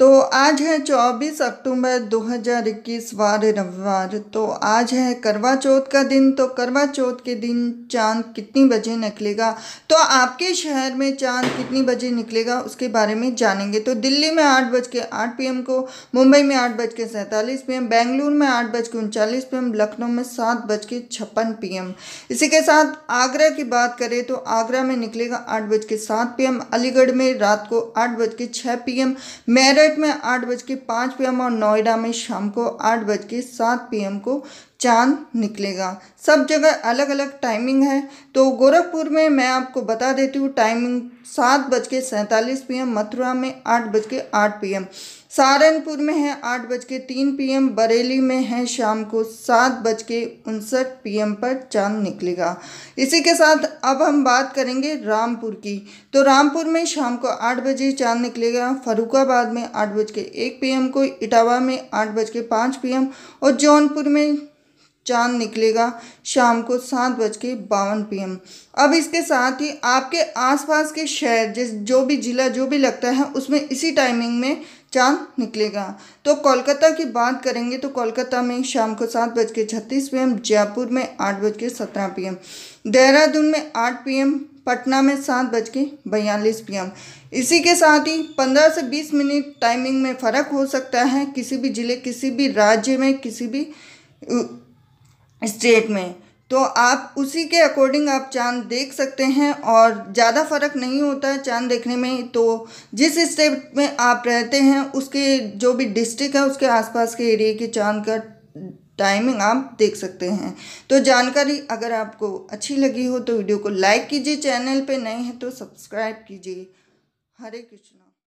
तो आज है 24 अक्टूबर 2021 वार रविवार तो आज है करवा चौथ का दिन तो करवा चौथ के दिन चांद कितनी बजे निकलेगा तो आपके शहर में चांद कितनी बजे निकलेगा उसके बारे में जानेंगे तो दिल्ली में आठ बज के आठ पी को मुंबई में आठ बज के सैंतालीस पी बेंगलुरु में आठ बज के उनचालीस पी लखनऊ में सात बज के छप्पन पी इसी के साथ आगरा की बात करें तो आगरा में निकलेगा आठ बज के सात पी अलीगढ़ में रात को आठ बज के छः पी मेरठ सूरत में आठ बज के पाँच पी एम और नोएडा में शाम को आठ बज के सात पी को चांद निकलेगा सब जगह अलग अलग टाइमिंग है तो गोरखपुर में मैं आपको बता देती हूँ टाइमिंग सात बज के सैंतालीस पी मथुरा में आठ बज के आठ पी सहारनपुर में है आठ बज के तीन पी बरेली में है शाम को सात बज के उनसठ पी पर चांद निकलेगा इसी के साथ अब हम बात करेंगे रामपुर की तो रामपुर में शाम को आठ बजे चांद निकलेगा फरुखाबाद में आठ बज के एक पी को इटावा में आठ बज के पाँच पी और जौनपुर में चांद निकलेगा शाम को सात बज के बावन पी अब इसके साथ ही आपके आसपास के शहर जिस जो भी ज़िला जो भी लगता है उसमें इसी टाइमिंग में चांद निकलेगा तो कोलकाता की बात करेंगे तो कोलकाता में शाम को सात बज के छत्तीस पी जयपुर में आठ बज के सत्रह पी देहरादून में आठ पी पटना में सात बज के बयालीस पी इसी के साथ ही पंद्रह से बीस मिनट टाइमिंग में फ़र्क हो सकता है किसी भी ज़िले किसी भी राज्य में किसी भी स्टेट में तो आप उसी के अकॉर्डिंग आप चांद देख सकते हैं और ज़्यादा फ़र्क नहीं होता है चांद देखने में तो जिस स्टेट में आप रहते हैं उसके जो भी डिस्ट्रिक्ट है उसके आसपास के एरिए के चांद का टाइमिंग आप देख सकते हैं तो जानकारी अगर आपको अच्छी लगी हो तो वीडियो को लाइक कीजिए चैनल पे नए हैं तो सब्सक्राइब कीजिए हरे कृष्णा